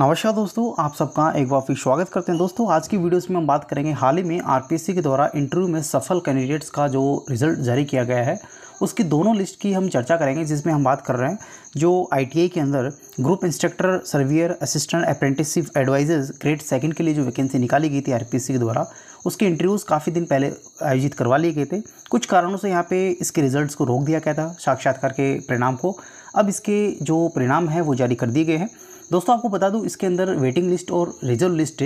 नमस्कार दोस्तों आप सबका एक बार फिर स्वागत करते हैं दोस्तों आज की वीडियोस में हम बात करेंगे हाल ही में आरपीसी के द्वारा इंटरव्यू में सफल कैंडिडेट्स का जो रिजल्ट जारी किया गया है उसकी दोनों लिस्ट की हम चर्चा करेंगे जिसमें हम बात कर रहे हैं जो आई के अंदर group instructor surveyor assistant apprenticeship advisers grade second के लिए जो वैकेंसी निकाली गई थी आर के द्वारा उसके इंटरव्यूज़ काफ़ी दिन पहले आयोजित करवा लिए गए थे कुछ कारणों से यहाँ पे इसके रिजल्ट्स को रोक दिया गया था साक्षात्कार के परिणाम को अब इसके जो परिणाम है वो जारी कर दिए गए हैं दोस्तों आपको बता दूँ इसके अंदर वेटिंग लिस्ट और reserve list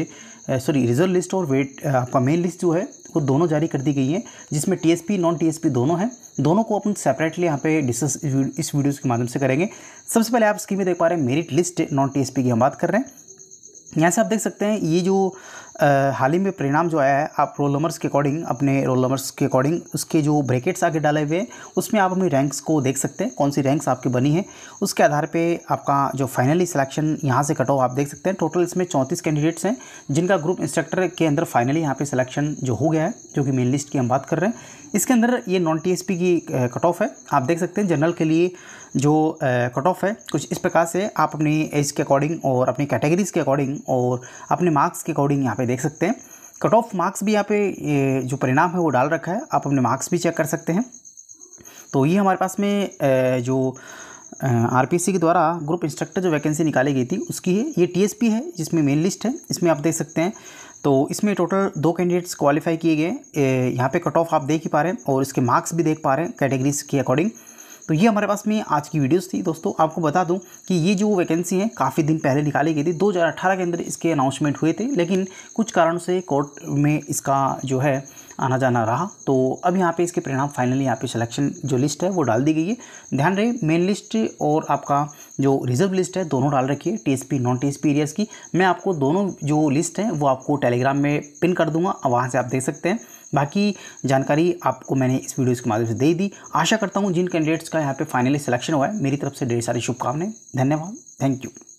sorry reserve list और वेट आपका मेन लिस्ट जो है वो दोनों जारी कर दी गई है जिसमें टीएसपी नॉन टीएसपी दोनों हैं दोनों को अपन सेपरेटली यहाँ पे डिस्कस इस वीडियोस के माध्यम से करेंगे सबसे पहले आप स्क्रीन में देख पा रहे हैं मेरिट लिस्ट नॉन टीएसपी की हम बात कर रहे हैं यहाँ से आप देख सकते हैं ये जो हाल ही में परिणाम जो आया है आप रोल नंबर्स के अकॉर्डिंग अपने रोल नंबर्स के अकॉर्डिंग उसके जो ब्रैकेट्स आगे डाले हुए हैं उसमें आप अपनी रैंक्स को देख सकते हैं कौन सी रैंक्स आपकी बनी है उसके आधार पे आपका जो फाइनली सिलेक्शन यहाँ से कट ऑफ आप देख सकते हैं टोटल इसमें चौंतीस कैंडिडेट्स हैं जिनका ग्रुप इंस्ट्रक्टर के अंदर फाइनली यहाँ पर सिलेक्शन जो हो गया है जो कि मेन लिस्ट की हम बात कर रहे हैं इसके अंदर ये नॉन टी की कट ऑफ है आप देख सकते हैं जनरल के लिए जो कट ऑफ है कुछ इस प्रकार से आप अपनी एज के अकॉर्डिंग और अपनी कैटेगरीज़ के अकॉर्डिंग और अपने मार्क्स के अकॉर्डिंग यहाँ पे देख सकते हैं कट ऑफ मार्क्स भी यहाँ पे जो परिणाम है वो डाल रखा है आप अपने मार्क्स भी चेक कर सकते हैं तो ये हमारे पास में जो आर के द्वारा ग्रुप इंस्ट्रक्टर जो वैकेंसी निकाली गई थी उसकी है ये टी है जिसमें मेन लिस्ट है इसमें आप देख सकते हैं तो इसमें टोटल दो कैंडिडेट्स क्वालिफाई किए गए यहाँ पे कट ऑफ आप देख ही पा रहे हैं और इसके मार्क्स भी देख पा रहे हैं कैटेगरीज के अकॉर्डिंग तो ये हमारे पास में आज की वीडियोस थी दोस्तों आपको बता दूं कि ये जो वैकेंसी है काफ़ी दिन पहले निकाली गई थी 2018 के अंदर इसके अनाउंसमेंट हुए थे लेकिन कुछ कारणों से कोर्ट में इसका जो है आना जाना रहा तो अब यहाँ पे इसके परिणाम फाइनली यहाँ पे सिलेक्शन जो लिस्ट है वो डाल दी गई है ध्यान रहे मेन लिस्ट और आपका जो रिजर्व लिस्ट है दोनों डाल रखिए है टीएसपी नॉन टीएसपी एरियाज़ की मैं आपको दोनों जो लिस्ट हैं वो आपको टेलीग्राम में पिन कर दूंगा वहाँ से आप देख सकते हैं बाकी जानकारी आपको मैंने इस वीडियो के माध्यम से दे दी आशा करता हूँ जिन कैंडिडेट्स का यहाँ पर फाइनली सिलेक्शन हुआ है मेरी तरफ से ढेर सारी शुभकामनाएं धन्यवाद थैंक यू